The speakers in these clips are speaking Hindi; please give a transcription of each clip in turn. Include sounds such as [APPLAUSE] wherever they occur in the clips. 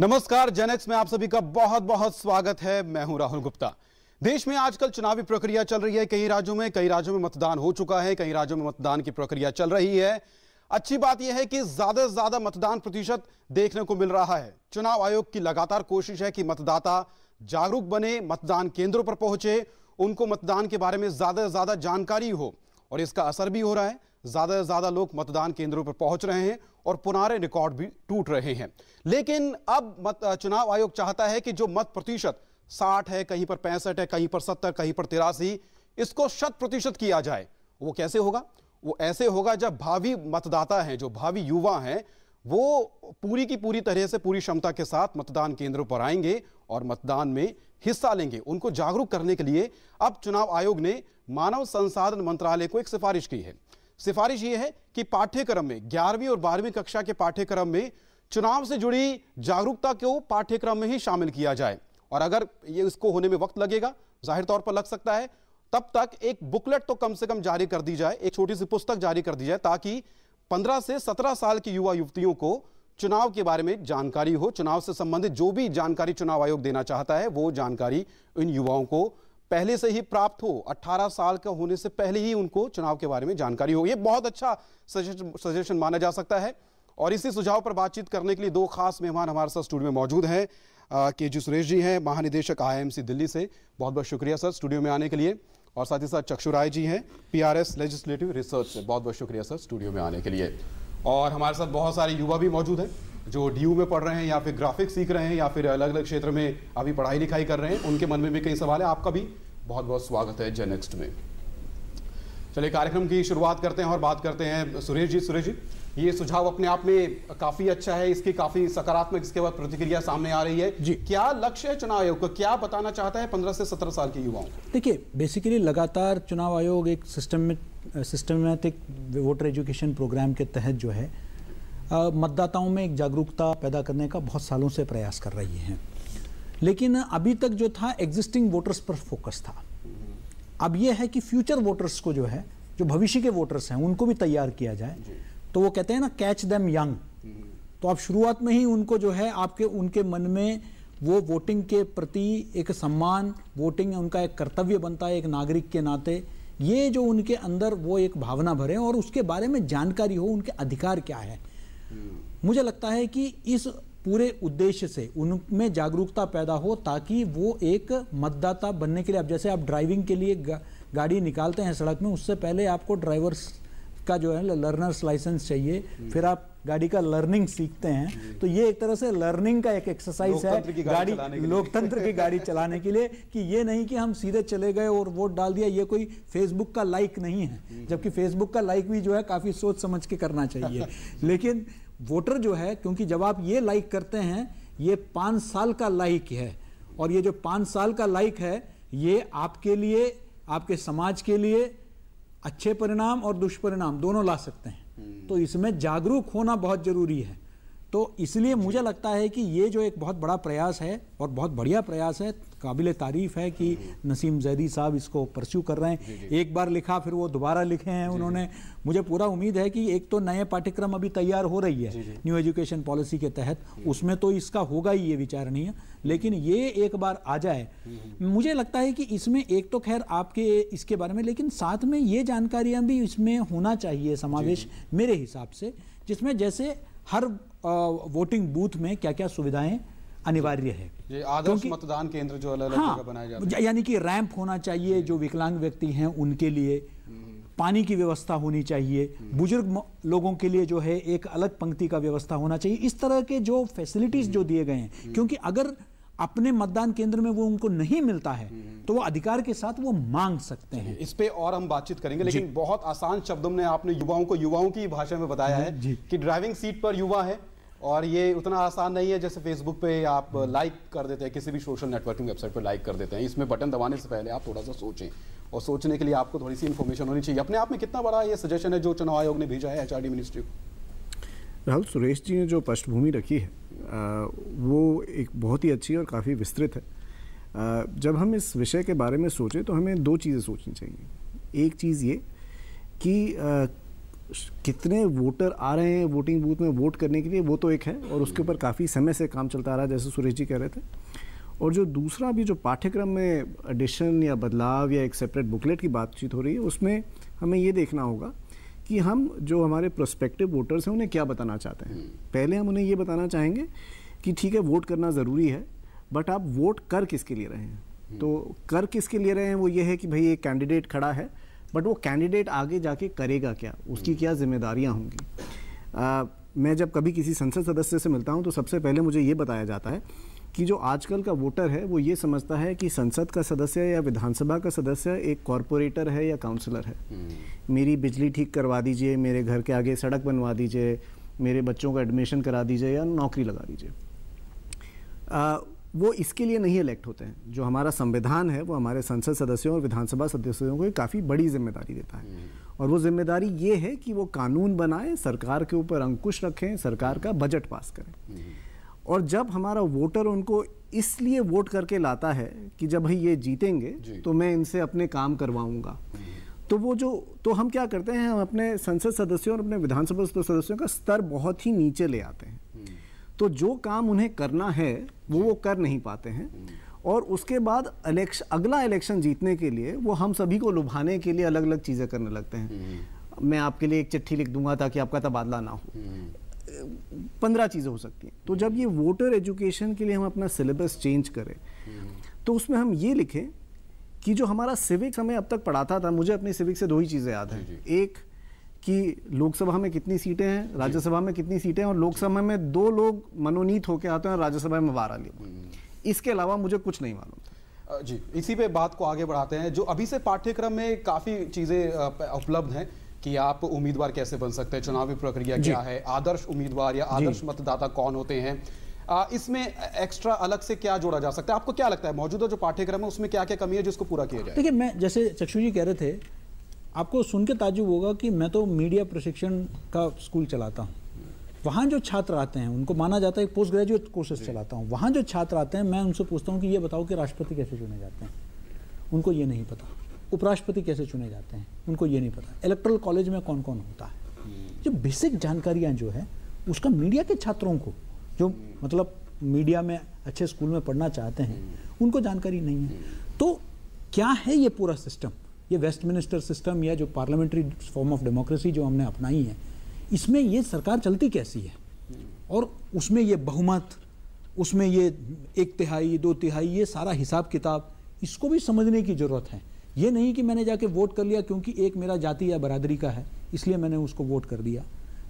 नमस्कार जेनेक्स में आप सभी का बहुत बहुत स्वागत है मैं हूं राहुल गुप्ता देश में आजकल चुनावी प्रक्रिया चल रही है कई राज्यों में कई राज्यों में मतदान हो चुका है कई राज्यों में मतदान की प्रक्रिया चल रही है अच्छी बात यह है कि ज्यादा से ज्यादा मतदान प्रतिशत देखने को मिल रहा है चुनाव आयोग की लगातार कोशिश है कि मतदाता जागरूक बने मतदान केंद्रों पर पहुंचे उनको मतदान के बारे में ज्यादा से ज्यादा जानकारी हो और इसका असर भी हो रहा है ज़्यादा से ज़्यादा लोग मतदान केंद्रों पर पहुंच रहे हैं और पुराने रिकॉर्ड भी टूट रहे हैं लेकिन अब मत चुनाव आयोग चाहता है कि जो मत प्रतिशत साठ है कहीं पर पैंसठ है कहीं पर सत्तर कहीं पर तिरासी इसको शत प्रतिशत किया जाए वो कैसे होगा वो ऐसे होगा जब भावी मतदाता हैं जो भावी युवा हैं वो पूरी की पूरी तरह से पूरी क्षमता के साथ मतदान केंद्रों पर आएंगे और मतदान में हिस्सा लेंगे उनको जागरूक करने के लिए अब चुनाव आयोग ने मानव संसाधन मंत्रालय को एक सिफारिश की है सिफारिश ये है कि पाठ्यक्रम में ग्यारहवीं और बारहवीं कक्षा के पाठ्यक्रम में चुनाव से जुड़ी जागरूकता को पाठ्यक्रम में ही शामिल किया जाए और अगर ये इसको होने में वक्त लगेगा जाहिर तौर पर लग सकता है तब तक एक बुकलेट तो कम से कम जारी कर दी जाए एक छोटी सी पुस्तक जारी कर दी जाए ताकि 15 से 17 साल की युवा युवतियों को चुनाव के बारे में जानकारी हो चुनाव से संबंधित जो भी जानकारी चुनाव आयोग देना चाहता है वो जानकारी इन युवाओं को पहले से ही प्राप्त हो 18 साल का होने से पहले ही उनको चुनाव के बारे में जानकारी हो ये बहुत अच्छा सजेशन माना जा सकता है और इसी सुझाव पर बातचीत करने के लिए दो खास मेहमान हमारे साथ स्टूडियो में मौजूद हैं के जी सुरेश जी हैं महानिदेशक आई दिल्ली से बहुत बहुत शुक्रिया सर स्टूडियो में आने के लिए और साथ ही साथ चक्षु राय जी हैं पीआरएस लेजिस्लेटिव रिसर्च से बहुत बहुत शुक्रिया सर स्टूडियो में आने के लिए और हमारे साथ बहुत सारे युवा भी मौजूद हैं जो डी में पढ़ रहे हैं या फिर ग्राफिक्स सीख रहे हैं या फिर अलग अलग क्षेत्र में अभी पढ़ाई लिखाई कर रहे हैं उनके मन में भी कई सवाल है आपका भी बहुत बहुत स्वागत है जेनेक्स्ट में चलिए कार्यक्रम की शुरुआत करते हैं और बात करते हैं सुरेश जी सुरेश जी ये सुझाव अपने आप में काफी अच्छा है इसकी काफी सकारात्मक इसके बाद प्रतिक्रिया सामने आ रही है जी क्या लक्ष्य है चुनाव आयोग का क्या बताना चाहता है पंद्रह से सत्रह साल के युवाओं को देखिए बेसिकली लगातार चुनाव आयोग एक system systematic systematic voter education programme के तहत जो है मतदाताओं में एक जागरूकता पैदा करने का बहुत सालों से प्रयास कर रही है लेकिन अभी तक जो था एग्जिस्टिंग वोटर्स पर फोकस था अब यह है कि फ्यूचर वोटर्स को जो है जो भविष्य के वोटर्स हैं उनको भी तैयार किया जाए तो वो कहते हैं ना कैच देम यंग तो आप शुरुआत में ही उनको जो है आपके उनके मन में वो वोटिंग के प्रति एक सम्मान वोटिंग उनका एक कर्तव्य बनता है एक नागरिक के नाते ये जो उनके अंदर वो एक भावना भरे और उसके बारे में जानकारी हो उनके अधिकार क्या है मुझे लगता है कि इस पूरे उद्देश्य से उनमें जागरूकता पैदा हो ताकि वो एक मतदाता बनने के लिए अब जैसे आप ड्राइविंग के लिए गाड़ी निकालते हैं सड़क में उससे पहले आपको ड्राइवर का जो है लर्नर्स लाइसेंस चाहिए फिर आप गाड़ी का लर्निंग सीखते हैं तो ये एक तरह से लर्निंग का एक एक्सरसाइज है गाड़ी लोकतंत्र की गाड़ी चलाने के लिए कि ये नहीं कि हम सीधे चले गए और वोट डाल दिया ये कोई फेसबुक का लाइक नहीं है जबकि फेसबुक का लाइक भी जो है काफ़ी सोच समझ के करना चाहिए [LAUGHS] लेकिन वोटर जो है क्योंकि जब आप ये लाइक करते हैं ये पाँच साल का लाइक है और ये जो पाँच साल का लाइक है ये आपके लिए आपके समाज के लिए अच्छे परिणाम और दुष्परिणाम दोनों ला सकते हैं हम्म। तो इसमें जागरूक होना बहुत ज़रूरी है तो इसलिए मुझे लगता है कि ये जो एक बहुत बड़ा प्रयास है और बहुत बढ़िया प्रयास है काबिल तारीफ़ है कि नसीम जैदी साहब इसको परस्यू कर रहे हैं एक बार लिखा फिर वो दोबारा लिखे हैं उन्होंने मुझे पूरा उम्मीद है कि एक तो नए पाठ्यक्रम अभी तैयार हो रही है न्यू एजुकेशन पॉलिसी के तहत उसमें तो इसका होगा ही ये विचारणीय लेकिन ये एक बार आ जाए मुझे लगता है कि इसमें एक तो खैर आपके इसके बारे में लेकिन साथ में ये जानकारियाँ भी इसमें होना चाहिए समावेश मेरे हिसाब से जिसमें जैसे हर वोटिंग बूथ में क्या क्या सुविधाएं अनिवार्य है ये आदर्श मतदान केंद्र जो अलग हाँ, बनाया जाता यानी कि रैंप होना चाहिए जो विकलांग व्यक्ति हैं उनके लिए हम्म। पानी की व्यवस्था होनी चाहिए हम्म। बुजुर्ग लोगों के लिए जो है एक अलग पंक्ति का व्यवस्था होना चाहिए इस तरह के जो फैसिलिटीज जो हम्म। दिए गए हैं क्योंकि अगर अपने मतदान केंद्र में वो उनको नहीं मिलता है तो वो अधिकार के साथ वो मांग सकते हैं इस पे और हम बातचीत करेंगे लेकिन बहुत आसान शब्दों में आपने युवाओं को युवाओं की भाषा में बताया है कि ड्राइविंग सीट पर युवा है और ये उतना आसान नहीं है जैसे फेसबुक पे आप लाइक कर देते हैं किसी भी सोशल नेटवर्किंग वेबसाइट पर लाइक कर देते हैं इसमें बटन दबाने से पहले आप थोड़ा सा सोचें और सोचने के लिए आपको थोड़ी सी इन्फॉर्मेशन होनी चाहिए अपने आप में कितना बड़ा ये सजेशन है जो चुनाव आयोग ने भेजा है एच मिनिस्ट्री को राहुल सुरेश जी ने जो पृष्ठभूमि रखी है वो एक बहुत ही अच्छी और काफ़ी विस्तृत है जब हम इस विषय के बारे में सोचें तो हमें दो चीज़ें सोचनी चाहिए एक चीज़ ये कि कितने वोटर आ रहे हैं वोटिंग बूथ में वोट करने के लिए वो तो एक है और उसके ऊपर काफ़ी समय से काम चलता आ रहा है जैसे सुरेश जी कह रहे थे और जो दूसरा भी जो पाठ्यक्रम में एडिशन या बदलाव या एक सेपरेट बुकलेट की बातचीत हो रही है उसमें हमें ये देखना होगा कि हम जो हमारे प्रोस्पेक्टिव वोटर्स हैं उन्हें क्या बताना चाहते हैं पहले हम उन्हें ये बताना चाहेंगे कि ठीक है वोट करना ज़रूरी है बट आप वोट कर किसके लिए रहे हैं तो कर किसके लिए रहे हैं वो ये है कि भाई एक कैंडिडेट खड़ा है बट वो कैंडिडेट आगे जाके करेगा क्या उसकी hmm. क्या जिम्मेदारियाँ होंगी मैं जब कभी किसी संसद सदस्य से मिलता हूँ तो सबसे पहले मुझे ये बताया जाता है कि जो आजकल का वोटर है वो ये समझता है कि संसद का सदस्य या विधानसभा का सदस्य एक कॉरपोरेटर है या काउंसलर है hmm. मेरी बिजली ठीक करवा दीजिए मेरे घर के आगे सड़क बनवा दीजिए मेरे बच्चों का एडमिशन करा दीजिए या नौकरी लगा दीजिए वो इसके लिए नहीं इलेक्ट होते हैं जो हमारा संविधान है वो हमारे संसद सदस्यों और विधानसभा सदस्यों को काफ़ी बड़ी जिम्मेदारी देता है हम्म। और वो जिम्मेदारी ये है कि वो कानून बनाएं सरकार के ऊपर अंकुश रखें सरकार का बजट पास करें हम्म। और जब हमारा वोटर उनको इसलिए वोट करके लाता है कि जब भाई ये जीतेंगे तो मैं इनसे अपने काम करवाऊँगा हम्म। तो वो जो तो हम क्या करते हैं हम अपने संसद सदस्यों और अपने विधानसभा सदस्यों का स्तर बहुत ही नीचे ले आते हैं तो जो काम उन्हें करना है वो वो कर नहीं पाते हैं और उसके बाद इलेक्शन अगला इलेक्शन जीतने के लिए वो हम सभी को लुभाने के लिए अलग अलग चीज़ें करने लगते हैं मैं आपके लिए एक चिट्ठी लिख दूंगा ताकि आपका तबादला ना हो पंद्रह चीज़ें हो सकती हैं तो जब ये वोटर एजुकेशन के लिए हम अपना सिलेबस चेंज करें तो उसमें हम ये लिखें कि जो हमारा सिविक हमें अब तक पढ़ाता था मुझे अपने सिविक से दो ही चीज़ें याद हैं एक कि लोकसभा में कितनी सीटें हैं राज्यसभा में कितनी सीटें हैं और लोकसभा में दो लोग मनोनीत होकर आते हैं राज्यसभा में बारह लोग हम्म, हम्म। इसके अलावा मुझे कुछ नहीं मालूम जी इसी पे बात को आगे बढ़ाते हैं जो अभी से पाठ्यक्रम में काफ़ी चीज़ें उपलब्ध हैं कि आप उम्मीदवार कैसे बन सकते हैं चुनावी प्रक्रिया क्या है आदर्श उम्मीदवार या आदर्श मतदाता कौन होते हैं इसमें एक्स्ट्रा अलग से क्या जोड़ा जा सकता है आपको क्या लगता है मौजूदा जो पाठ्यक्रम है उसमें क्या क्या कमी है जिसको पूरा किया जाए देखिए मैं जैसे चक्षु जी कह रहे थे आपको सुन के ताजुब होगा कि मैं तो मीडिया प्रशिक्षण का स्कूल चलाता हूँ वहाँ जो छात्र आते हैं उनको माना जाता है पोस्ट ग्रेजुएट कोर्सेज चलाता हूँ वहाँ जो छात्र आते हैं मैं उनसे पूछता हूँ कि ये बताओ कि राष्ट्रपति कैसे चुने जाते हैं उनको ये नहीं पता उपराष्ट्रपति कैसे चुने जाते हैं उनको ये नहीं पता इलेक्ट्रल कॉलेज में कौन कौन होता है हम्म। जो बेसिक जानकारियाँ जो है उसका मीडिया के छात्रों को जो मतलब मीडिया में अच्छे स्कूल में पढ़ना चाहते हैं हम्म। उनको जानकारी नहीं है हम्म। तो क्या है ये पूरा सिस्टम ये वेस्ट मिनिस्टर सिस्टम या जो पार्लियामेंट्री फॉर्म ऑफ डेमोक्रेसी जो हमने अपनाई है इसमें ये सरकार चलती कैसी है और उसमें ये बहुमत उसमें ये एक तिहाई दो तिहाई ये सारा हिसाब किताब इसको भी समझने की ज़रूरत है ये नहीं कि मैंने जाके वोट कर लिया क्योंकि एक मेरा जाति या बरादरी का है इसलिए मैंने उसको वोट कर दिया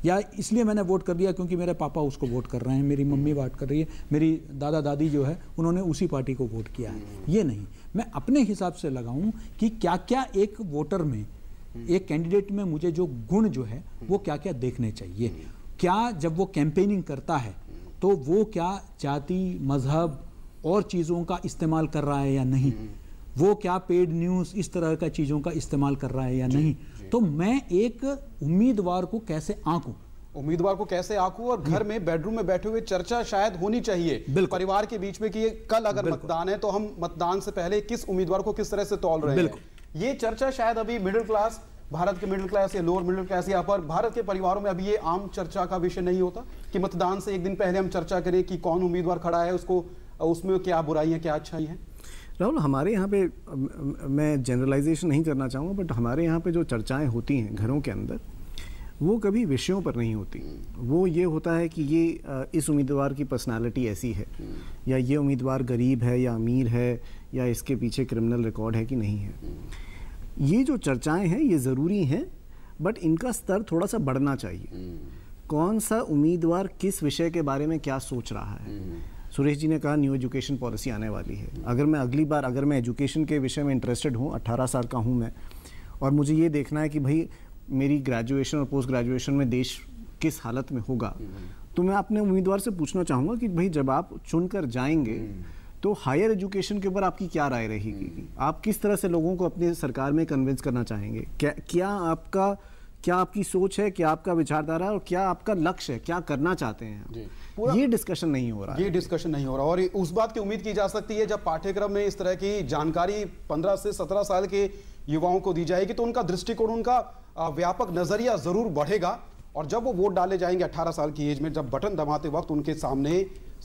या इसलिए मैंने वोट कर दिया क्योंकि मेरे पापा उसको वोट कर रहे हैं मेरी मम्मी वोट कर रही है मेरी दादा दादी जो है उन्होंने उसी पार्टी को वोट किया है ये नहीं मैं अपने हिसाब से लगाऊं कि क्या क्या एक वोटर में एक कैंडिडेट में मुझे जो गुण जो है वो क्या क्या देखने चाहिए क्या जब वो कैंपेनिंग करता है तो वो क्या जाति मजहब और चीज़ों का इस्तेमाल कर रहा है या नहीं वो क्या पेड न्यूज़ इस तरह का चीज़ों का इस्तेमाल कर रहा है या जी, नहीं जी। तो मैं एक उम्मीदवार को कैसे आंकू उम्मीदवार को कैसे आंकू और घर में बेडरूम में बैठे हुए चर्चा शायद होनी चाहिए परिवार के बीच में कि कल अगर मतदान है तो हम मतदान से पहले किस उम्मीदवार को किस तरह से तोल रहे हैं ये चर्चा शायद अभी मिडिल क्लास भारत के मिडिल क्लास या लोअर मिडिल क्लास या पर भारत के परिवारों में अभी ये आम चर्चा का विषय नहीं होता कि मतदान से एक दिन पहले हम चर्चा करें कि कौन उम्मीदवार खड़ा है उसको उसमें क्या बुराई है क्या अच्छाई है राहुल हमारे यहाँ पे मैं जनरलाइजेशन नहीं करना चाहूँगा बट हमारे यहाँ पे जो चर्चाएं होती हैं घरों के अंदर वो कभी विषयों पर नहीं होती वो ये होता है कि ये इस उम्मीदवार की पर्सनालिटी ऐसी है या ये उम्मीदवार गरीब है या अमीर है या इसके पीछे क्रिमिनल रिकॉर्ड है कि नहीं है ये जो चर्चाएं हैं ये ज़रूरी हैं बट इनका स्तर थोड़ा सा बढ़ना चाहिए कौन सा उम्मीदवार किस विषय के बारे में क्या सोच रहा है सुरेश जी ने कहा न्यू एजुकेशन पॉलिसी आने वाली है अगर मैं अगली बार अगर मैं एजुकेशन के विषय में इंटरेस्टेड हूँ अट्ठारह साल का हूँ मैं और मुझे ये देखना है कि भाई मेरी ग्रेजुएशन और पोस्ट ग्रेजुएशन में देश किस हालत में होगा तो मैं अपने उम्मीदवार से पूछना चाहूँगा कि भाई जब आप चुनकर जाएंगे तो हायर एजुकेशन के ऊपर आपकी क्या राय रहेगी आप किस तरह से लोगों को अपनी सरकार में कन्विंस करना चाहेंगे क्या क्या आपका क्या आपकी सोच है क्या आपका विचारधारा और क्या आपका लक्ष्य है क्या करना चाहते हैं ये डिस्कशन नहीं हो रहा ये डिस्कशन नहीं हो रहा और उस बात की उम्मीद की जा सकती है जब पाठ्यक्रम में इस तरह की जानकारी पंद्रह से सत्रह साल के युवाओं को दी जाएगी तो उनका दृष्टिकोण उनका व्यापक नजरिया जरूर बढ़ेगा और जब वो वोट डाले जाएंगे 18 साल की एज में जब बटन दबाते वक्त उनके सामने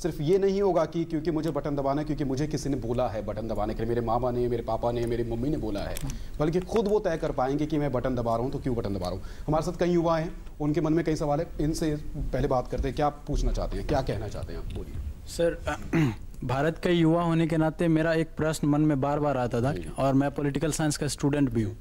सिर्फ ये नहीं होगा कि क्योंकि मुझे बटन दबाना है क्योंकि मुझे किसी ने बोला है बटन दबाने के लिए मेरे मामा ने मेरे पापा ने मेरी मम्मी ने बोला है बल्कि खुद वो तय कर पाएंगे कि मैं बटन दबा रहा हूँ तो क्यों बटन दबा रहा हूँ हमारे साथ कई युवा हैं उनके मन में कई सवाल है इनसे पहले बात करते हैं क्या पूछना चाहते हैं क्या कहना चाहते हैं आप बोलिए सर [CLEARS THROAT] भारत का युवा होने के नाते मेरा एक प्रश्न मन में बार बार आता था और मैं पोलिटिकल साइंस का स्टूडेंट भी हूँ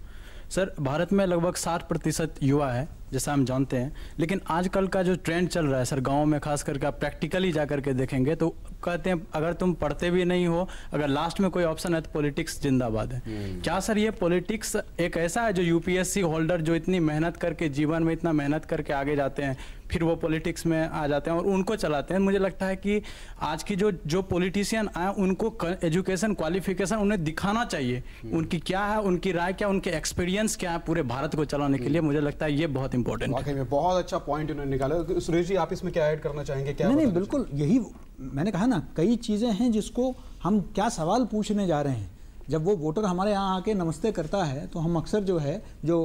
सर भारत में लगभग साठ प्रतिशत युवा है जैसा हम जानते हैं लेकिन आजकल का जो ट्रेंड चल रहा है सर गाँव में खास करके आप प्रैक्टिकली जा करके देखेंगे तो कहते हैं अगर तुम पढ़ते भी नहीं हो अगर लास्ट में कोई ऑप्शन है तो पॉलिटिक्स जिंदाबाद है हम्म। क्या सर ये पॉलिटिक्स एक ऐसा है जो यूपीएससी होल्डर जो इतनी मेहनत करके जीवन में इतना मेहनत करके आगे जाते हैं फिर वो पॉलिटिक्स में आ जाते हैं और उनको चलाते हैं मुझे लगता है कि आज की जो जो पॉलिटिशियन आए उनको एजुकेशन क्वालिफिकेशन उन्हें दिखाना चाहिए हम्म। उनकी क्या है उनकी राय क्या उनके एक्सपीरियंस क्या है पूरे भारत को चलाने के लिए हम्म। मुझे लगता है ये बहुत इम्पोर्टेंट बहुत अच्छा पॉइंट इन्होंने निकाला सुरेश जी आप इसमें क्या ऐड करना चाहेंगे क्या नहीं बिल्कुल यही मैंने कहा ना कई चीज़ें हैं जिसको हम क्या सवाल पूछने जा रहे हैं जब वो वोटर हमारे यहाँ आके नमस्ते करता है तो हम अक्सर जो है जो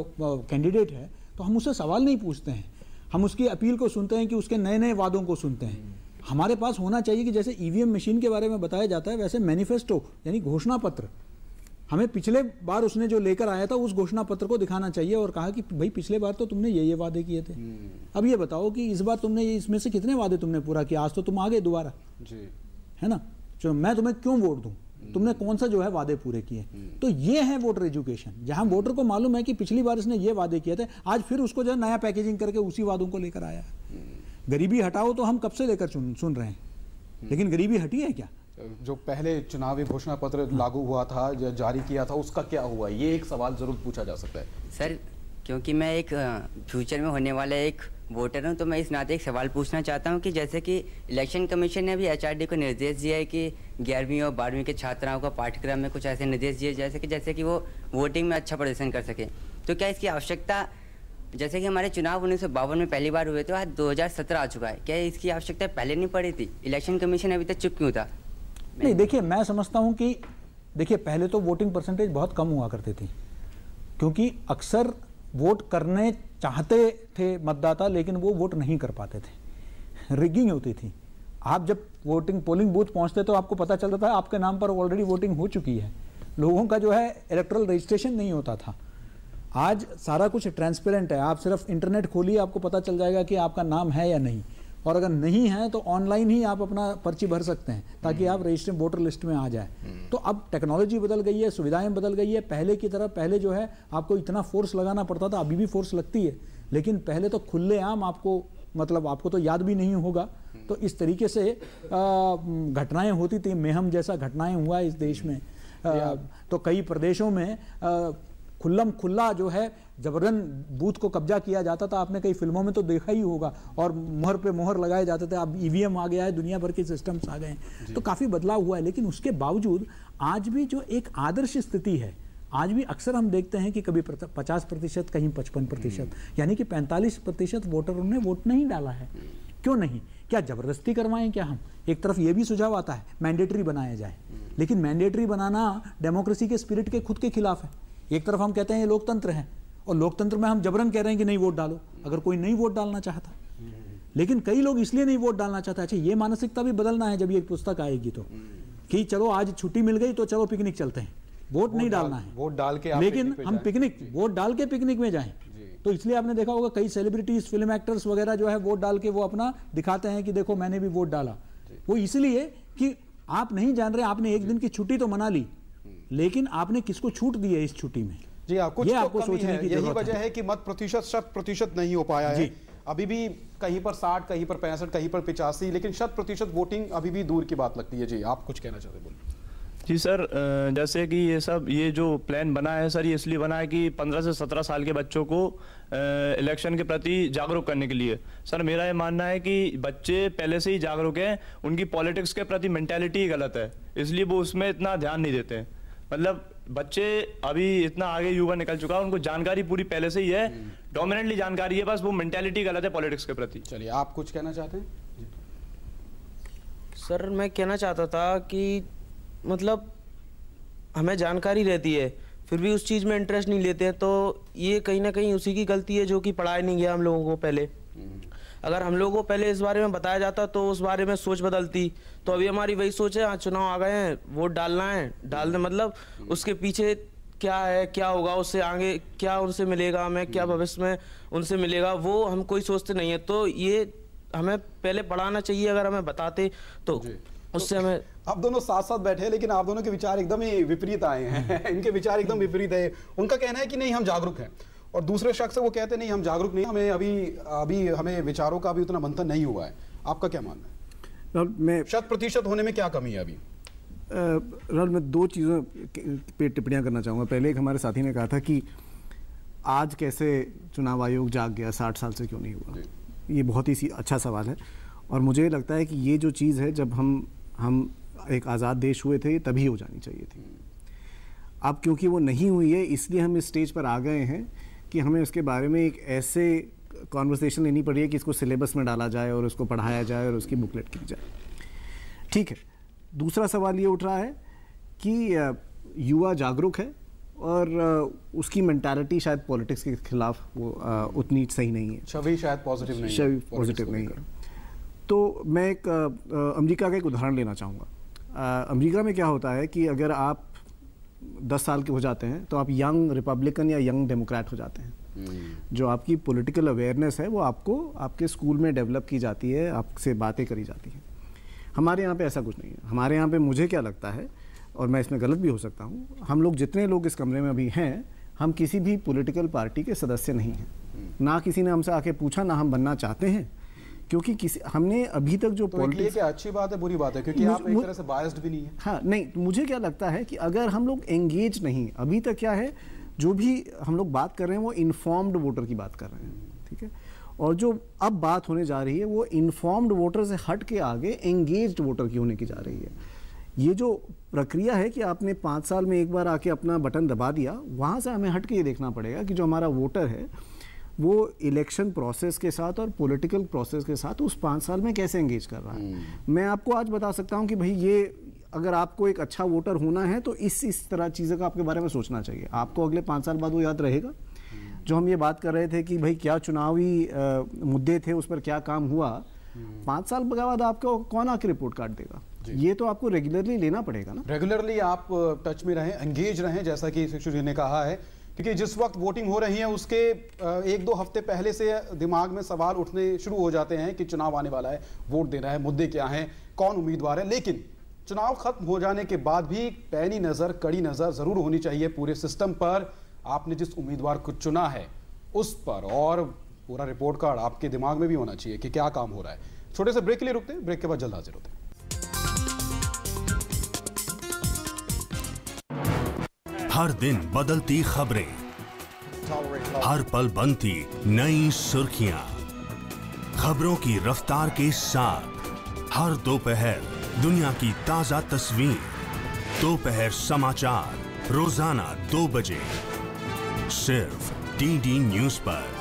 कैंडिडेट है तो हम उससे सवाल नहीं पूछते हैं हम उसकी अपील को सुनते हैं कि उसके नए नए वादों को सुनते हैं हमारे पास होना चाहिए कि जैसे ईवीएम e मशीन के बारे में बताया जाता है वैसे मैनिफेस्टो यानी घोषणा पत्र हमें पिछले बार उसने जो लेकर आया था उस घोषणा पत्र को दिखाना चाहिए और कहा कि भाई पिछले बार तो तुमने ये ये वादे किए थे हम्म। अब ये बताओ कि इस बार तुमने इसमें से कितने वादे तुमने पूरा किया आज तो तुम आ गए दोबारा है ना चलो मैं तुम्हें क्यों वोट दू हम्म। तुमने कौन सा जो है वादे पूरे किए हम्म। तो ये है वोटर एजुकेशन जहां वोटर को मालूम है कि पिछली बार इसने ये वादे किए थे आज फिर उसको जो है नया पैकेजिंग करके उसी वादों को लेकर आया गरीबी हटाओ तो हम कब से लेकर सुन रहे हैं लेकिन गरीबी हटी है क्या जो पहले चुनावी घोषणा पत्र लागू हुआ था या जारी किया था उसका क्या हुआ ये एक सवाल जरूर पूछा जा सकता है सर क्योंकि मैं एक फ्यूचर में होने वाला एक वोटर हूँ तो मैं इस नाते एक सवाल पूछना चाहता हूँ कि जैसे कि इलेक्शन कमीशन ने भी एचआरडी को निर्देश दिया है कि ग्यारहवीं और बारहवीं के छात्राओं का पाठ्यक्रम में कुछ ऐसे निर्देश दिए जैसे कि जैसे कि वो वोटिंग में अच्छा प्रदर्शन कर सकें तो क्या इसकी आवश्यकता जैसे कि हमारे चुनाव उन्नीस में पहली बार हुए तो आज दो आ चुका है क्या इसकी आवश्यकता पहले नहीं पड़ी थी इलेक्शन कमीशन अभी तक चुप क्यों था नहीं देखिए मैं समझता हूँ कि देखिए पहले तो वोटिंग परसेंटेज बहुत कम हुआ करती थी क्योंकि अक्सर वोट करने चाहते थे मतदाता लेकिन वो वोट नहीं कर पाते थे रिगिंग होती थी आप जब वोटिंग पोलिंग बूथ पहुंचते तो आपको पता चलता था आपके नाम पर ऑलरेडी वोटिंग हो चुकी है लोगों का जो है इलेक्ट्रल रजिस्ट्रेशन नहीं होता था आज सारा कुछ ट्रांसपेरेंट है आप सिर्फ इंटरनेट खोलिए आपको पता चल जाएगा कि आपका नाम है या नहीं और अगर नहीं है तो ऑनलाइन ही आप अपना पर्ची भर सकते हैं हम्म। ताकि आप रजिस्टर वोटर लिस्ट में आ जाए हम्म। तो अब टेक्नोलॉजी बदल गई है सुविधाएं बदल गई है पहले की तरह पहले जो है आपको इतना फोर्स लगाना पड़ता था अभी भी फोर्स लगती है लेकिन पहले तो खुलेआम आपको मतलब आपको तो याद भी नहीं होगा हम्म। तो इस तरीके से घटनाएं होती थी मेहम जैसा घटनाएं हुआ इस देश में आ, तो कई प्रदेशों में आ, खुल्लम खुल्ला जो है जबरन बूथ को कब्जा किया जाता था आपने कई फिल्मों में तो देखा ही होगा और मोहर पे मोहर लगाए जाते थे अब ईवीएम e आ गया है दुनिया भर के सिस्टम्स आ गए हैं तो काफ़ी बदलाव हुआ है लेकिन उसके बावजूद आज भी जो एक आदर्श स्थिति है आज भी अक्सर हम देखते हैं कि कभी पचास प्रतिशत कहीं पचपन प्रतिशत हम्म। यानी कि पैंतालीस प्रतिशत वोटरों ने वोट नहीं डाला है हम्म। क्यों नहीं क्या ज़बरदस्ती करवाएं क्या हम एक तरफ ये भी सुझाव आता है मैंडेटरी बनाया जाए हम्म। लेकिन मैंडेटरी बनाना डेमोक्रेसी के स्पिरिट के खुद के खिलाफ है एक तरफ हम कहते हैं ये लोकतंत्र है और लोकतंत्र में हम जबरन कह रहे हैं कि नहीं वोट डालो अगर कोई नहीं वोट डालना चाहता लेकिन कई लोग इसलिए नहीं वोट डालना चाहते अच्छा ये मानसिकता भी बदलना है जब ये पुस्तक आएगी तो कि चलो आज छुट्टी मिल गई तो चलो पिकनिक चलते हैं वोट नहीं डालना है वोट डाल के लेकिन हम पिकनिक वोट डाल के पिकनिक में जाएं तो इसलिए आपने देखा होगा कई सेलिब्रिटीज फिल्म एक्टर्स वगैरह जो है वोट डाल के वो अपना दिखाते हैं कि देखो मैंने भी वोट डाला वो इसलिए कि आप नहीं जान रहे आपने एक दिन की छुट्टी तो मना ली लेकिन आपने किसको छूट दी है इस छुट्टी में जी हाँ कुछ ये तो आपको सोचने की यही वजह है कि मत प्रतिशत शत प्रतिशत नहीं हो पाया है अभी भी कहीं पर साठ कहीं पर पैंसठ कहीं पर पिचासी लेकिन शत प्रतिशत वोटिंग अभी भी दूर की बात लगती है जी आप कुछ कहना चाहते बोलिए जी सर जैसे कि ये सब ये जो प्लान बना है सर ये इसलिए बना है कि 15 से 17 साल के बच्चों को इलेक्शन के प्रति जागरूक करने के लिए सर मेरा ये मानना है कि बच्चे पहले से ही जागरूक हैं उनकी पॉलिटिक्स के प्रति मैंटेलिटी गलत है इसलिए वो उसमें इतना ध्यान नहीं देते हैं मतलब बच्चे अभी इतना आगे युवा निकल चुका है उनको जानकारी पूरी पहले से ही है डोमिनेंटली हम्म। जानकारी है बस वो मेंटेलिटी गलत है पॉलिटिक्स के प्रति चलिए आप कुछ कहना चाहते हैं सर मैं कहना चाहता था कि मतलब हमें जानकारी रहती है फिर भी उस चीज़ में इंटरेस्ट नहीं लेते हैं तो ये कहीं ना कहीं उसी की गलती है जो कि पढ़ाया नहीं गया हम लोगों को पहले अगर हम लोगों को पहले इस बारे में बताया जाता तो उस बारे में सोच बदलती तो अभी हमारी वही सोच है हाँ, चुनाव आ गए हैं वोट डालना है डालने मतलब उसके पीछे क्या है क्या होगा उससे आगे क्या उनसे मिलेगा हमें क्या भविष्य में उनसे मिलेगा वो हम कोई सोचते नहीं है तो ये हमें पहले पढ़ाना चाहिए अगर हमें बताते तो उससे हमें आप दोनों साथ साथ बैठे हैं लेकिन आप दोनों के विचार एकदम ही विपरीत आए हैं [LAUGHS] इनके विचार एकदम विपरीत है उनका कहना है कि नहीं हम जागरूक हैं और दूसरे शख्स वो कहते नहीं हम जागरूक नहीं हमें अभी अभी हमें विचारों का अभी उतना मंथन नहीं हुआ है आपका क्या मानना है मैं शत प्रतिशत होने में क्या कमी है अभी रन मैं दो चीज़ों पे टिप्पणियाँ करना चाहूँगा पहले एक हमारे साथी ने कहा था कि आज कैसे चुनाव आयोग जाग गया साठ साल से क्यों नहीं हुआ ये बहुत ही अच्छा सवाल है और मुझे लगता है कि ये जो चीज़ है जब हम हम एक आज़ाद देश हुए थे तभी हो जानी चाहिए थी हम्म। अब क्योंकि वो नहीं हुई है इसलिए हम इस स्टेज पर आ गए हैं कि हमें उसके बारे में एक ऐसे कॉन्वर्सेशन लेनी पड़ी है कि इसको सिलेबस में डाला जाए और उसको पढ़ाया जाए और उसकी बुकलेट की जाए ठीक है दूसरा सवाल ये उठ रहा है कि युवा जागरूक है और उसकी मैंटालिटी शायद पॉलिटिक्स के खिलाफ वो उतनी सही नहीं है छवि शायद पॉजिटिव नहीं छवि पॉजिटिव नहीं है तो मैं एक अमेरिका का एक उदाहरण लेना चाहूँगा अमेरिका में क्या होता है कि अगर आप दस साल के हो जाते हैं तो आप यंग रिपब्लिकन या यंग डेमोक्रेट हो जाते हैं hmm. जो आपकी पॉलिटिकल अवेयरनेस है वो आपको आपके स्कूल में डेवलप की जाती है आपसे बातें करी जाती हैं हमारे यहाँ पे ऐसा कुछ नहीं है हमारे यहाँ पे मुझे क्या लगता है और मैं इसमें गलत भी हो सकता हूँ हम लोग जितने लोग इस कमरे में अभी हैं हम किसी भी पॉलिटिकल पार्टी के सदस्य नहीं हैं hmm. ना किसी ने हमसे आके पूछा ना हम बनना चाहते हैं क्योंकि किसी हमने अभी तक जो तो पॉलिटिक्स अच्छी बात है बुरी बात है क्योंकि आप एक तरह से बायस्ड भी नहीं है हाँ नहीं तो मुझे क्या लगता है कि अगर हम लोग एंगेज नहीं अभी तक क्या है जो भी हम लोग बात कर रहे हैं वो इन्फॉर्म्ड वोटर की बात कर रहे हैं ठीक है और जो अब बात होने जा रही है वो इन्फॉर्म्ड वोटर से हट के आगे एंगेज वोटर की होने की जा रही है ये जो प्रक्रिया है कि आपने पाँच साल में एक बार आके अपना बटन दबा दिया वहाँ से हमें हट के ये देखना पड़ेगा कि जो हमारा वोटर है वो इलेक्शन प्रोसेस के साथ और पॉलिटिकल प्रोसेस के साथ उस पाँच साल में कैसे एंगेज कर रहा है हम्म। मैं आपको आज बता सकता हूँ कि भाई ये अगर आपको एक अच्छा वोटर होना है तो इस इस तरह चीज़ें का आपके बारे में सोचना चाहिए आपको अगले पाँच साल बाद वो याद रहेगा हम्म। जो हम ये बात कर रहे थे कि भाई क्या चुनावी आ, मुद्दे थे उस पर क्या काम हुआ हम्म। पाँच साल के बाद आपको कौन आके रिपोर्ट कार्ड देगा ये तो आपको रेगुलरली लेना पड़ेगा ना रेगुलरली आप टच में रहें एंगेज रहें जैसा कि शिक्षु जी ने कहा है क्योंकि जिस वक्त वोटिंग हो रही है उसके एक दो हफ्ते पहले से दिमाग में सवाल उठने शुरू हो जाते हैं कि चुनाव आने वाला है वोट देना है मुद्दे क्या हैं कौन उम्मीदवार है लेकिन चुनाव खत्म हो जाने के बाद भी पैनी नज़र कड़ी नज़र ज़रूर होनी चाहिए पूरे सिस्टम पर आपने जिस उम्मीदवार को चुना है उस पर और पूरा रिपोर्ट कार्ड आपके दिमाग में भी होना चाहिए कि क्या काम हो रहा है छोटे से ब्रेक के लिए रुकते हैं ब्रेक के बाद जल्द हाजिर होते हैं हर दिन बदलती खबरें हर पल बनती नई सुर्खियां खबरों की रफ्तार के साथ हर दोपहर दुनिया की ताजा तस्वीर दोपहर समाचार रोजाना दो बजे सिर्फ डी डी न्यूज पर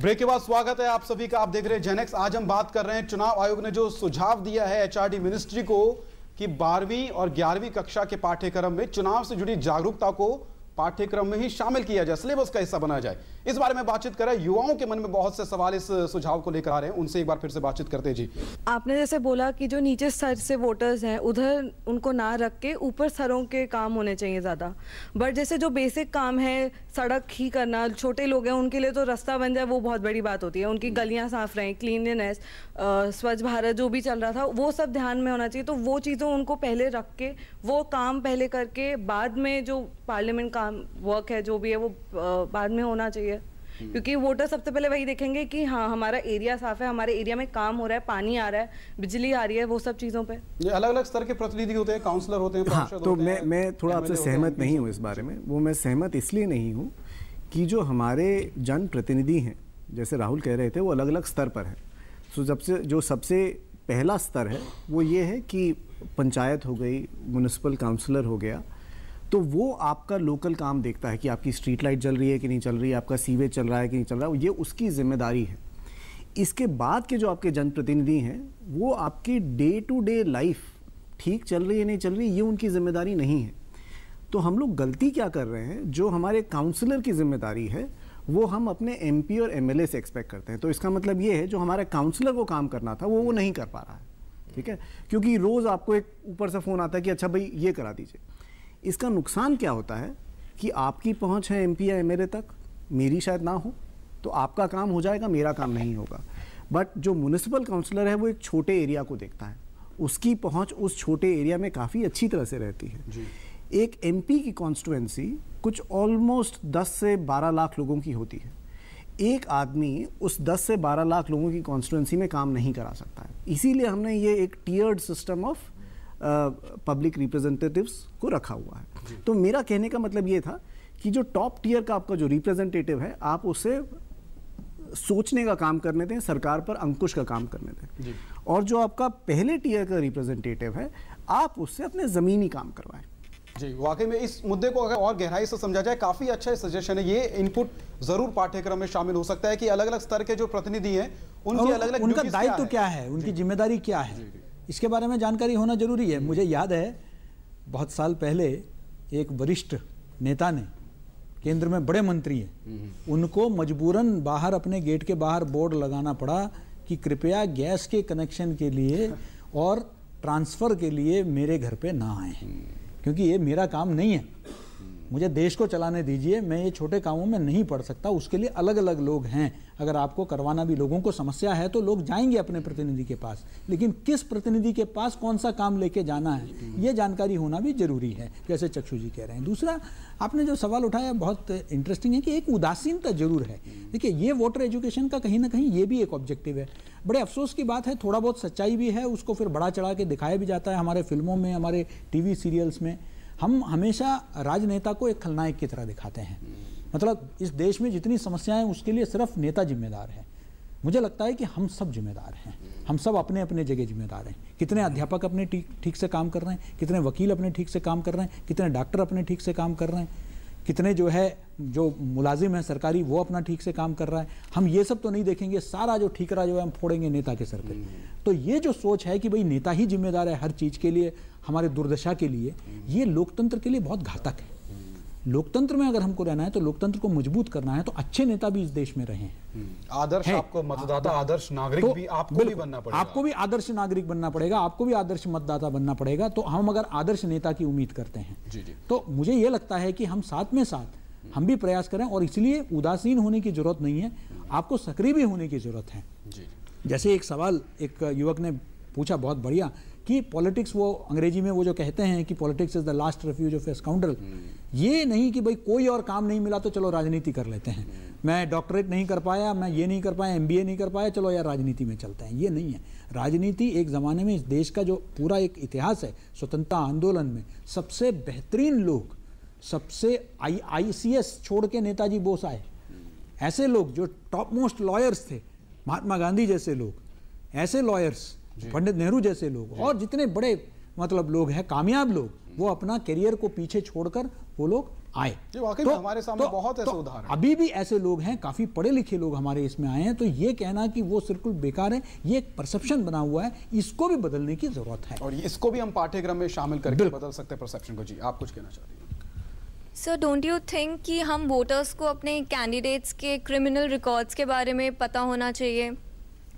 ब्रेक के बाद स्वागत है आप सभी का आप देख रहे हैं जेनेक्स आज हम बात कर रहे हैं चुनाव आयोग ने जो सुझाव दिया है एचआरडी मिनिस्ट्री को कि बारहवीं और ग्यारहवीं कक्षा के पाठ्यक्रम में चुनाव से जुड़ी जागरूकता को पाठ्यक्रम में ही शामिल किया जाए सिलेबस का हिस्सा बनाया जाए इस बारे में बातचीत कर रहे हैं युवाओं के मन में बहुत से सवाल इस सुझाव को लेकर आ रहे हैं उनसे एक बार फिर से बातचीत करते हैं जी आपने जैसे बोला कि जो नीचे स्तर से वोटर्स हैं उधर उनको ना रख के ऊपर स्तरों के काम होने चाहिए ज़्यादा बट जैसे जो बेसिक काम है सड़क ही करना छोटे लोग हैं उनके लिए तो रास्ता बन जाए वो बहुत बड़ी बात होती है उनकी गलियाँ साफ रहें क्लीनलीनेस स्वच्छ भारत जो भी चल रहा था वो सब ध्यान में होना चाहिए तो वो चीज़ों उनको पहले रख के वो काम पहले करके बाद में जो पार्लियामेंट काम काम वर्क है जो भी है वो बाद में होना चाहिए हम्म। क्योंकि वोटर सबसे पहले वही देखेंगे कि हाँ हमारा एरिया साफ है हमारे एरिया में काम हो रहा है पानी आ रहा है बिजली आ रही है वो सब चीज़ों पे ये अलग अलग स्तर के प्रतिनिधि होते हैं काउंसलर होते हैं हाँ, तो होते मैं मैं थोड़ा आपसे सहमत नहीं हूँ इस बारे में वो मैं सहमत इसलिए नहीं हूँ कि जो हमारे जनप्रतिनिधि हैं जैसे राहुल कह रहे थे वो अलग अलग स्तर पर है सो तो से जो सबसे पहला स्तर है वो ये है कि पंचायत हो गई म्यूनसिपल काउंसलर हो गया तो वो आपका लोकल काम देखता है कि आपकी स्ट्रीट लाइट जल रही है कि नहीं चल रही है आपका सीवेज चल रहा है कि नहीं चल रहा है ये उसकी जिम्मेदारी है इसके बाद के जो आपके जनप्रतिनिधि हैं वो आपकी डे टू डे लाइफ ठीक चल रही है नहीं चल रही ये उनकी जिम्मेदारी नहीं है तो हम लोग गलती क्या कर रहे हैं जो हमारे काउंसलर की जिम्मेदारी है वो हम अपने एम और एम से एक्सपेक्ट करते हैं तो इसका मतलब ये है जो हमारे काउंसलर को काम करना था वो वो नहीं कर पा रहा है ठीक है क्योंकि रोज़ आपको एक ऊपर से फ़ोन आता है कि अच्छा भाई ये करा दीजिए इसका नुकसान क्या होता है कि आपकी पहुंच है एम पी या एम तक मेरी शायद ना हो तो आपका काम हो जाएगा मेरा काम नहीं होगा बट जो म्यूनिसिपल काउंसलर है वो एक छोटे एरिया को देखता है उसकी पहुंच उस छोटे एरिया में काफ़ी अच्छी तरह से रहती है एक एम की कॉन्स्टिटेंसी कुछ ऑलमोस्ट 10 से 12 लाख लोगों की होती है एक आदमी उस 10 से 12 लाख लोगों की कॉन्स्टिटेंसी में काम नहीं करा सकता है इसीलिए हमने ये एक tiered system of public representatives को रखा हुआ है तो मेरा कहने का मतलब ये था कि जो टॉप टीयर का आपका जो रिप्रेजेंटेटिव है आप उसे सोचने का काम करने दें सरकार पर अंकुश का काम करने दें और जो आपका पहले टीयर का रिप्रेजेंटेटिव है आप उससे अपने ज़मीनी काम करवाएं जी वाकई में इस मुद्दे को अगर और गहराई से समझा जाए काफ़ी अच्छा सजेशन है ये इनपुट ज़रूर पाठ्यक्रम में शामिल हो सकता है कि अलग अलग स्तर के जो प्रतिनिधि हैं उनकी अलग अलग उनका दायित्व तो क्या है उनकी जिम्मेदारी क्या है इसके बारे में जानकारी होना जरूरी है मुझे याद है बहुत साल पहले एक वरिष्ठ नेता ने केंद्र में बड़े मंत्री हैं हम्म। उनको मजबूरन बाहर अपने गेट के बाहर बोर्ड लगाना पड़ा कि कृपया गैस के कनेक्शन के लिए और ट्रांसफ़र के लिए मेरे घर पे ना आए हम्म। क्योंकि ये मेरा काम नहीं है मुझे देश को चलाने दीजिए मैं ये छोटे कामों में नहीं पढ़ सकता उसके लिए अलग अलग लोग हैं अगर आपको करवाना भी लोगों को समस्या है तो लोग जाएंगे अपने प्रतिनिधि के पास लेकिन किस प्रतिनिधि के पास कौन सा काम लेके जाना है ये जानकारी होना भी जरूरी है जैसे चक्षु जी कह रहे हैं दूसरा आपने जो सवाल उठाया बहुत इंटरेस्टिंग है कि एक उदासीनता जरूर है देखिए ये वोटर एजुकेशन का कहीं ना कहीं ये भी एक ऑब्जेक्टिव है बड़े अफसोस की बात है थोड़ा बहुत सच्चाई भी है उसको फिर बड़ा चढ़ा के दिखाया भी जाता है हमारे फिल्मों में हमारे टीवी सीरियल्स में हम हमेशा राजनेता को एक खलनायक की तरह दिखाते हैं मतलब इस देश में जितनी समस्याएं उसके लिए सिर्फ नेता जिम्मेदार है मुझे लगता है कि हम सब जिम्मेदार हैं हम सब अपने अपने जगह जिम्मेदार हैं कितने अध्यापक अपने ठीक से काम कर रहे हैं कितने वकील अपने ठीक से काम कर रहे हैं कितने डॉक्टर अपने ठीक से काम कर रहे हैं कितने जो है जो मुलाजिम है सरकारी वो अपना ठीक से काम कर रहा है हम ये सब तो नहीं देखेंगे सारा जो ठीकरा जो है हम फोड़ेंगे नेता के सर पर हम्म। तो ये जो सोच है कि भाई नेता ही जिम्मेदार है हर चीज़ के लिए हमारे दुर्दशा के लिए ये लोकतंत्र के लिए बहुत घातक है लोकतंत्र में अगर हमको रहना है तो लोकतंत्र को मजबूत करना है तो अच्छे नेता भी इस देश में रहे हम्म। हैं आदर्श है। आपको मतदाता आदर्श नागरिक तो भी आपको भी बनना पड़ेगा आपको भी आदर्श नागरिक बनना पड़ेगा आपको भी आदर्श मतदाता बनना पड़ेगा तो हम अगर आदर्श नेता की उम्मीद करते हैं जी जी। तो मुझे ये लगता है कि हम साथ में साथ हम भी प्रयास करें और इसलिए उदासीन होने की जरूरत नहीं है आपको सक्रिय भी होने की जरूरत है जैसे एक सवाल एक युवक ने पूछा बहुत बढ़िया कि पॉलिटिक्स वो अंग्रेजी में वो जो कहते हैं कि politics is the last refuge of a scoundrel ये नहीं कि भाई कोई और काम नहीं मिला तो चलो राजनीति कर लेते हैं हम्म। मैं डॉक्टरेट नहीं कर पाया मैं ये नहीं कर पाया एम नहीं कर पाया चलो यार राजनीति में चलते हैं ये नहीं है राजनीति एक ज़माने में इस देश का जो पूरा एक इतिहास है स्वतंत्रता आंदोलन में सबसे बेहतरीन लोग सबसे आई आई छोड़ के नेताजी बोस आए हम्म। ऐसे लोग जो टॉप मोस्ट लॉयर्स थे महात्मा गांधी जैसे लोग ऐसे लॉयर्स पंडित नेहरू जैसे लोग और जितने बड़े मतलब लोग हैं कामयाब लोग वो अपना करियर को पीछे छोड़कर वो लोग आए तो, हमारे सामने तो, बहुत ऐसे तो उदाहरण अभी भी ऐसे लोग हैं काफी पढ़े लिखे लोग हमारे इसमें आए हैं तो ये कहना कि वो बिल्कुल बेकार है ये एक परसेप्शन बना हुआ है इसको भी बदलने की जरूरत है और इसको भी हम पाठ्यक्रम में शामिल करके बदल सकते हैं परसेप्शन को जी आप कुछ कहना चाहते हैं सर डोंट यू थिंक कि हम वोटर्स को अपने कैंडिडेट्स के क्रिमिनल रिकॉर्ड्स के बारे में पता होना चाहिए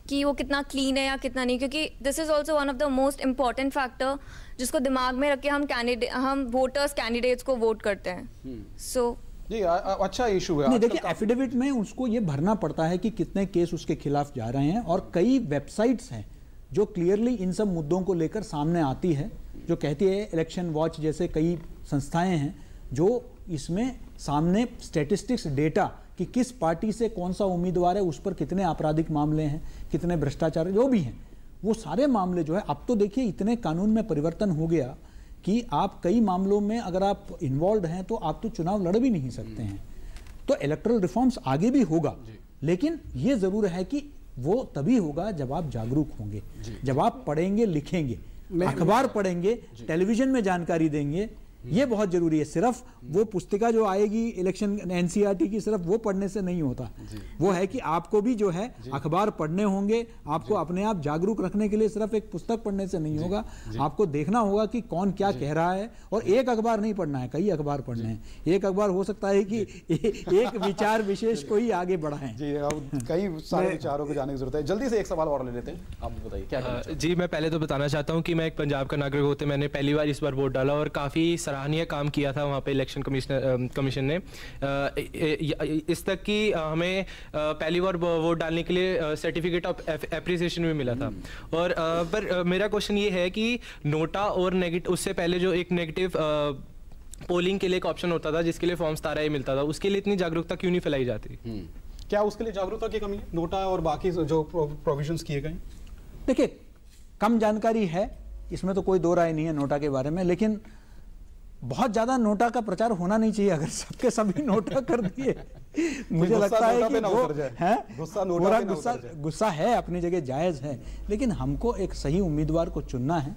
कि वो कितना क्लीन है या कितना नहीं क्योंकि this is also one of the most important factor जिसको दिमाग में रख के हम कैंडिडेट हम वोटर्स कैंडिडेट्स को वोट करते हैं सो hmm. so, जी आ, अच्छा इशू है नहीं देखिए एफिडेविट में उसको ये भरना पड़ता है कि कितने केस उसके खिलाफ जा रहे हैं और कई वेबसाइट्स हैं जो क्लियरली इन सब मुद्दों को लेकर सामने आती है जो कहती है इलेक्शन वॉच जैसे कई संस्थाएं हैं जो इसमें सामने स्टेटिस्टिक्स डेटा कि किस पार्टी से कौन सा उम्मीदवार है उस पर कितने आपराधिक मामले हैं कितने भ्रष्टाचार जो भी हैं वो सारे मामले जो है अब तो देखिए इतने कानून में परिवर्तन हो गया कि आप कई मामलों में अगर आप इन्वॉल्व हैं तो आप तो चुनाव लड़ भी नहीं सकते हैं तो इलेक्ट्रल रिफॉर्म्स आगे भी होगा लेकिन ये ज़रूर है कि वो तभी होगा जब आप जागरूक होंगे जब आप पढ़ेंगे लिखेंगे अखबार पढ़ेंगे टेलीविजन में जानकारी देंगे हम्म। ये बहुत जरूरी है सिर्फ हम्म। वो पुस्तिका जो आएगी इलेक्शन एनसीईआरटी e की सिर्फ वो पढ़ने से नहीं होता वो है कि आपको भी जो है अखबार पढ़ने होंगे आपको अपने आप जागरूक रखने के लिए सिर्फ एक पुस्तक पढ़ने से नहीं होगा आपको देखना होगा कि कौन क्या कह रहा है और एक अखबार नहीं पढ़ना है कई अखबार पढ़ने हैं एक अखबार हो सकता है कि [LAUGHS] एक विचार विशेष को ही आगे बढ़ाए कई सारे विचारों को जाने की जरूरत है जल्दी से एक सवाल और ले लेते हैं आप बताइए क्या जी मैं पहले तो बताना चाहता हूँ कि मैं एक पंजाब का नागरिक होते तो मैंने पहली बार इस बार वोट डाला और काफी सराहनीय काम किया था वहाँ पे इलेक्शन कमिश्नर कमीशन ने इस तक कि हमें पहली बार वोट डालने के लिए सर्टिफिकेट ऑफ एप्रिसिएशन भी मिला था हम्म। और पर मेरा क्वेश्चन ये है कि नोटा और नेगेटिव उससे पहले जो एक नेगेटिव पोलिंग के लिए एक ऑप्शन होता था जिसके लिए फॉर्म तारा ही मिलता था उसके लिए इतनी जागरूकता क्यों नहीं फैलाई जाती हम्म। क्या उसके लिए जागरूकता की कमी है नोटा और बाकी जो प्रोविजन किए गए देखिए कम जानकारी है इसमें तो कोई दो राय नहीं है नोटा के बारे में लेकिन बहुत ज्यादा नोटा का प्रचार होना नहीं चाहिए अगर सबके सभी नोटा कर दिए [LAUGHS] मुझे लगता है कि वो है पूरा गुस्सा गुस्सा है अपनी जगह जायज है लेकिन हमको एक सही उम्मीदवार को चुनना है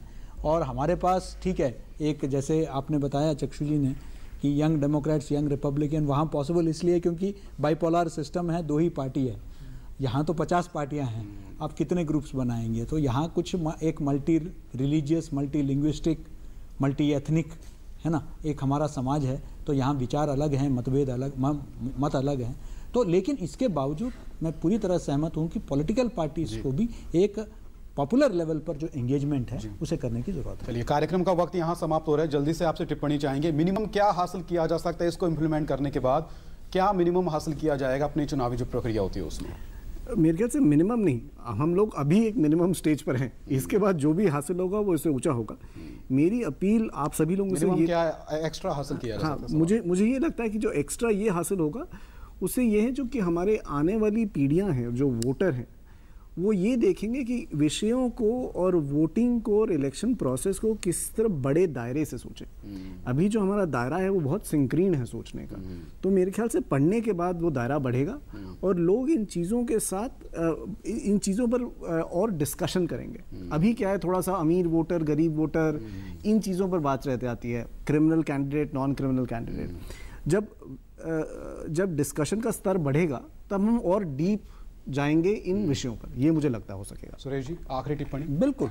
और हमारे पास ठीक है एक जैसे आपने बताया चक्षु जी ने कि यंग डेमोक्रेट्स यंग रिपब्लिकन वहाँ पॉसिबल इसलिए क्योंकि बाइपोलर सिस्टम है दो ही पार्टी है यहाँ तो पचास पार्टियाँ हैं आप कितने ग्रुप्स बनाएंगे तो यहाँ कुछ एक multi religious multi linguistic multi ethnic है ना एक हमारा समाज है तो यहाँ विचार अलग हैं मतभेद अलग मत अलग हैं तो लेकिन इसके बावजूद मैं पूरी तरह सहमत हूँ कि पॉलिटिकल पार्टीज को भी एक पॉपुलर लेवल पर जो एंगेजमेंट है उसे करने की जरूरत है चलिए कार्यक्रम का वक्त यहाँ समाप्त हो रहा है जल्दी से आपसे टिप्पणी चाहेंगे मिनिमम क्या हासिल किया जा सकता है इसको इम्प्लीमेंट करने के बाद क्या मिनिमम हासिल किया जाएगा अपनी चुनावी जो प्रक्रिया होती है उसमें मेरे ख्याल से मिनिमम नहीं हम लोग अभी एक मिनिमम स्टेज पर हैं हम्म। इसके बाद जो भी हासिल होगा वो इससे ऊंचा होगा हम्म। मेरी अपील आप सभी लोगों से ये क्या एक्स्ट्रा हासिल किया हाँ मुझे मुझे ये लगता है कि जो एक्स्ट्रा ये हासिल होगा उससे ये है जो कि हमारे आने वाली पीढ़ियाँ हैं जो वोटर हैं वो ये देखेंगे कि विषयों को और वोटिंग को और इलेक्शन प्रोसेस को किस तरह बड़े दायरे से सोचें हम्म। अभी जो हमारा दायरा है वो बहुत संकीर्ण है सोचने का हम्म। तो मेरे ख्याल से पढ़ने के बाद वो दायरा बढ़ेगा हम्म। और लोग इन चीज़ों के साथ इन चीज़ों पर और डिस्कशन करेंगे अभी क्या है थोड़ा सा अमीर वोटर गरीब वोटर इन चीज़ों पर बात रहते आती है criminal candidate non criminal candidate जब जब डिस्कशन का स्तर बढ़ेगा तब हम और डीप जाएंगे इन हम्म। विषयों पर ये मुझे लगता हो सकेगा सुरेश जी आखिरी टिप्पणी बिल्कुल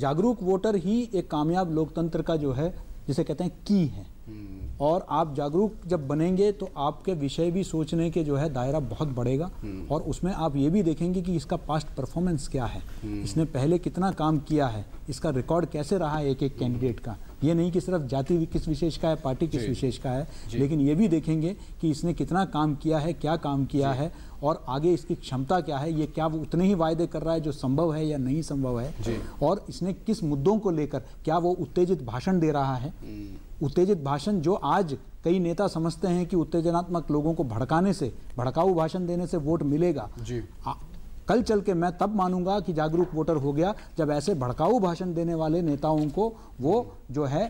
जागरूक वोटर ही एक कामयाब लोकतंत्र का जो है जिसे कहते हैं की है हम्म। और आप जागरूक जब बनेंगे तो आपके विषय भी सोचने के जो है दायरा बहुत बढ़ेगा हम्म। और उसमें आप ये भी देखेंगे कि इसका पास्ट परफॉर्मेंस क्या है इसने पहले कितना काम किया है इसका रिकॉर्ड कैसे रहा है एक एक कैंडिडेट का ये नहीं कि सिर्फ जाति किस विशेष का है पार्टी किस विशेष का है लेकिन ये भी देखेंगे कि इसने कितना काम किया है क्या काम किया है और आगे इसकी क्षमता क्या है ये क्या वो उतने ही वायदे कर रहा है जो संभव है या नहीं संभव है और इसने किस मुद्दों को लेकर क्या वो उत्तेजित भाषण दे रहा है हम्म। उत्तेजित भाषण जो आज कई नेता समझते हैं कि उत्तेजनात्मक लोगों को भड़काने से भड़काऊ भाषण देने से वोट मिलेगा जी। आ, कल चल के मैं तब मानूंगा कि जागरूक वोटर हो गया जब ऐसे भड़काऊ भाषण देने वाले नेताओं को वो जो है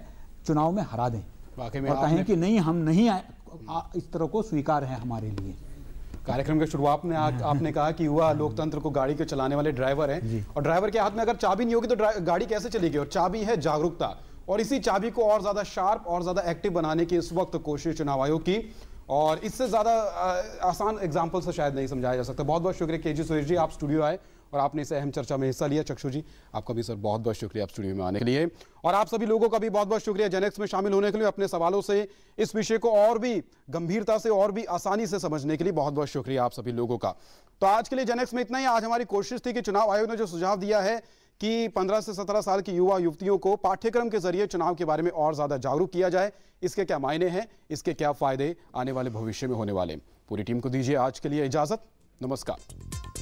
चुनाव में हरा दें और कहें कि नहीं हम नहीं आ, आ, इस तरह को स्वीकार है हमारे लिए कार्यक्रम के शुरुआत में आ, आपने कहा कि युवा लोकतंत्र को गाड़ी के चलाने वाले ड्राइवर हैं और ड्राइवर के हाथ में अगर चाबी नहीं होगी तो गाड़ी कैसे चलेगी और चाबी है जागरूकता और इसी चाबी को और ज्यादा शार्प और ज्यादा एक्टिव बनाने की इस वक्त कोशिश चुनाव आयोग की और इससे ज़्यादा आसान एग्जाम्पल से शायद नहीं समझाया जा सकता बहुत बहुत शुक्रिया के जी सुरेश जी आप स्टूडियो आए और आपने इस अहम चर्चा में हिस्सा लिया चक्षु जी आपका भी सर बहुत बहुत शुक्रिया आप स्टूडियो में आने के लिए और आप सभी लोगों का भी बहुत बहुत शुक्रिया जेनेक्स में शामिल होने के लिए अपने सवालों से इस विषय को और भी गंभीरता से और भी आसानी से समझने के लिए बहुत बहुत शुक्रिया आप सभी लोगों का तो आज के लिए जेनेक्स में इतना ही आज हमारी कोशिश थी कि चुनाव आयोग ने जो सुझाव दिया है कि 15 से 17 साल की युवा युवतियों को पाठ्यक्रम के जरिए चुनाव के बारे में और ज़्यादा जागरूक किया जाए इसके क्या मायने हैं इसके क्या फ़ायदे आने वाले भविष्य में होने वाले पूरी टीम को दीजिए आज के लिए इजाज़त नमस्कार